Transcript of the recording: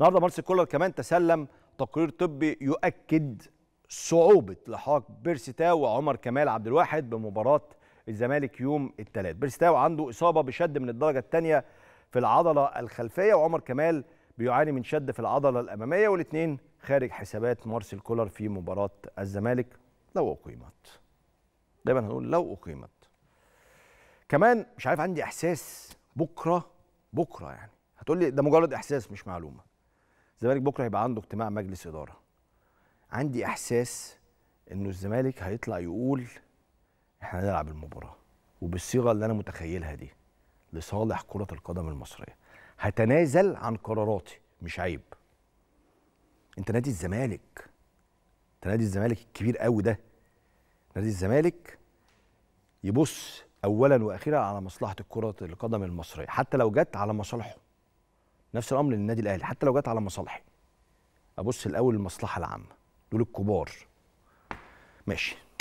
النهارده مارسيل كولر كمان تسلم تقرير طبي يؤكد صعوبة لحاق بيرسيتاو وعمر كمال عبد الواحد بمباراة الزمالك يوم الثلاث بيرسيتاو عنده إصابة بشد من الدرجة الثانية في العضلة الخلفية وعمر كمال بيعاني من شد في العضلة الأمامية والاثنين خارج حسابات مارسيل كولر في مباراة الزمالك لو أقيمت دايما هنقول لو أقيمت كمان مش عارف عندي إحساس بكرة بكرة يعني هتقول لي ده مجرد إحساس مش معلومة الزمالك بكره هيبقى عنده اجتماع مجلس اداره عندي احساس انه الزمالك هيطلع يقول احنا هنلعب المباراه وبالصيغه اللي انا متخيلها دي لصالح كره القدم المصريه هتنازل عن قراراتي مش عيب انت نادي الزمالك انت نادي الزمالك الكبير قوي ده نادي الزمالك يبص اولا واخيرا على مصلحه كره القدم المصريه حتى لو جت على مصالحه نفس الامر للنادي الاهلي حتى لو جت على مصالحي ابص الاول للمصلحه العامه دول الكبار ماشي